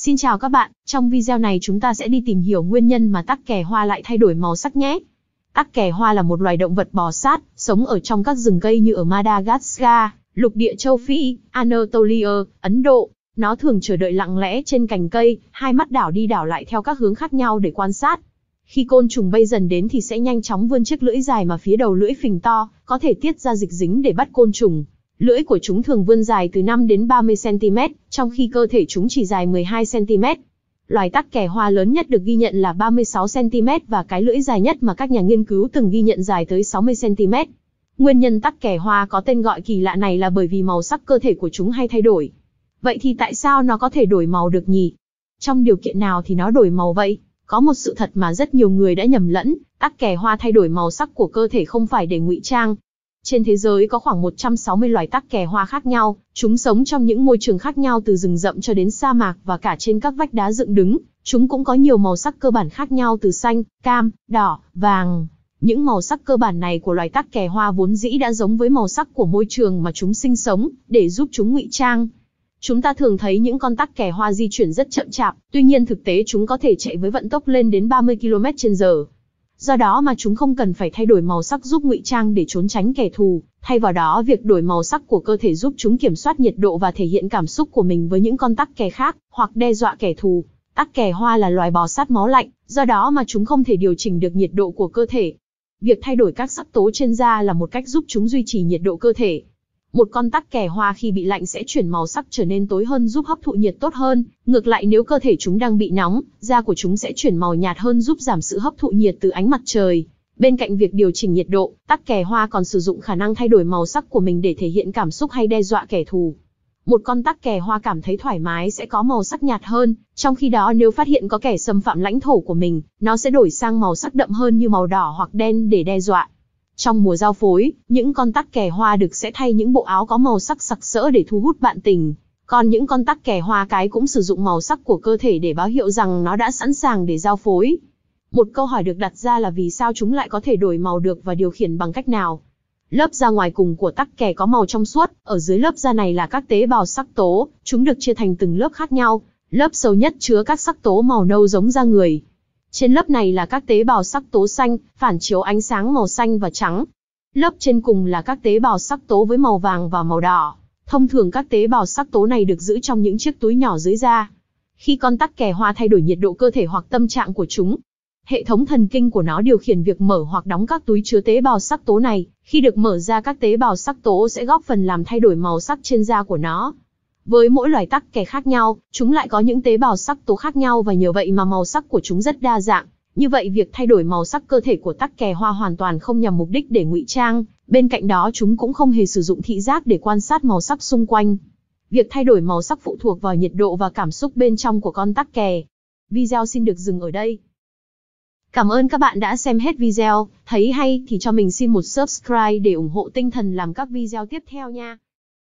Xin chào các bạn, trong video này chúng ta sẽ đi tìm hiểu nguyên nhân mà tắc kè hoa lại thay đổi màu sắc nhé. Tắc kè hoa là một loài động vật bò sát, sống ở trong các rừng cây như ở Madagascar, lục địa châu Phi, Anatolia, Ấn Độ. Nó thường chờ đợi lặng lẽ trên cành cây, hai mắt đảo đi đảo lại theo các hướng khác nhau để quan sát. Khi côn trùng bay dần đến thì sẽ nhanh chóng vươn chiếc lưỡi dài mà phía đầu lưỡi phình to, có thể tiết ra dịch dính để bắt côn trùng, Lưỡi của chúng thường vươn dài từ 5 đến 30 cm, trong khi cơ thể chúng chỉ dài 12 cm. Loài tắc kè hoa lớn nhất được ghi nhận là 36 cm và cái lưỡi dài nhất mà các nhà nghiên cứu từng ghi nhận dài tới 60 cm. Nguyên nhân tắc kè hoa có tên gọi kỳ lạ này là bởi vì màu sắc cơ thể của chúng hay thay đổi. Vậy thì tại sao nó có thể đổi màu được nhỉ? Trong điều kiện nào thì nó đổi màu vậy? Có một sự thật mà rất nhiều người đã nhầm lẫn, tắc kè hoa thay đổi màu sắc của cơ thể không phải để ngụy trang, trên thế giới có khoảng 160 loài tắc kè hoa khác nhau, chúng sống trong những môi trường khác nhau từ rừng rậm cho đến sa mạc và cả trên các vách đá dựng đứng. Chúng cũng có nhiều màu sắc cơ bản khác nhau từ xanh, cam, đỏ, vàng. Những màu sắc cơ bản này của loài tắc kè hoa vốn dĩ đã giống với màu sắc của môi trường mà chúng sinh sống, để giúp chúng ngụy trang. Chúng ta thường thấy những con tắc kè hoa di chuyển rất chậm chạp, tuy nhiên thực tế chúng có thể chạy với vận tốc lên đến 30 km/h do đó mà chúng không cần phải thay đổi màu sắc giúp ngụy trang để trốn tránh kẻ thù, thay vào đó việc đổi màu sắc của cơ thể giúp chúng kiểm soát nhiệt độ và thể hiện cảm xúc của mình với những con tắc kè khác, hoặc đe dọa kẻ thù. Tắc kè hoa là loài bò sát máu lạnh, do đó mà chúng không thể điều chỉnh được nhiệt độ của cơ thể. Việc thay đổi các sắc tố trên da là một cách giúp chúng duy trì nhiệt độ cơ thể, một con tắc kè hoa khi bị lạnh sẽ chuyển màu sắc trở nên tối hơn giúp hấp thụ nhiệt tốt hơn, ngược lại nếu cơ thể chúng đang bị nóng, da của chúng sẽ chuyển màu nhạt hơn giúp giảm sự hấp thụ nhiệt từ ánh mặt trời. Bên cạnh việc điều chỉnh nhiệt độ, tắc kè hoa còn sử dụng khả năng thay đổi màu sắc của mình để thể hiện cảm xúc hay đe dọa kẻ thù. Một con tắc kè hoa cảm thấy thoải mái sẽ có màu sắc nhạt hơn, trong khi đó nếu phát hiện có kẻ xâm phạm lãnh thổ của mình, nó sẽ đổi sang màu sắc đậm hơn như màu đỏ hoặc đen để đe dọa. Trong mùa giao phối, những con tắc kè hoa đực sẽ thay những bộ áo có màu sắc sặc sỡ để thu hút bạn tình. Còn những con tắc kè hoa cái cũng sử dụng màu sắc của cơ thể để báo hiệu rằng nó đã sẵn sàng để giao phối. Một câu hỏi được đặt ra là vì sao chúng lại có thể đổi màu được và điều khiển bằng cách nào? Lớp da ngoài cùng của tắc kè có màu trong suốt, ở dưới lớp da này là các tế bào sắc tố, chúng được chia thành từng lớp khác nhau. Lớp sâu nhất chứa các sắc tố màu nâu giống da người, trên lớp này là các tế bào sắc tố xanh, phản chiếu ánh sáng màu xanh và trắng. Lớp trên cùng là các tế bào sắc tố với màu vàng và màu đỏ. Thông thường các tế bào sắc tố này được giữ trong những chiếc túi nhỏ dưới da. Khi con tắc kè hoa thay đổi nhiệt độ cơ thể hoặc tâm trạng của chúng, hệ thống thần kinh của nó điều khiển việc mở hoặc đóng các túi chứa tế bào sắc tố này. Khi được mở ra các tế bào sắc tố sẽ góp phần làm thay đổi màu sắc trên da của nó. Với mỗi loài tắc kè khác nhau, chúng lại có những tế bào sắc tố khác nhau và nhờ vậy mà màu sắc của chúng rất đa dạng. Như vậy việc thay đổi màu sắc cơ thể của tắc kè hoa hoàn toàn không nhằm mục đích để ngụy trang, bên cạnh đó chúng cũng không hề sử dụng thị giác để quan sát màu sắc xung quanh. Việc thay đổi màu sắc phụ thuộc vào nhiệt độ và cảm xúc bên trong của con tắc kè. Video xin được dừng ở đây. Cảm ơn các bạn đã xem hết video, thấy hay thì cho mình xin một subscribe để ủng hộ tinh thần làm các video tiếp theo nha.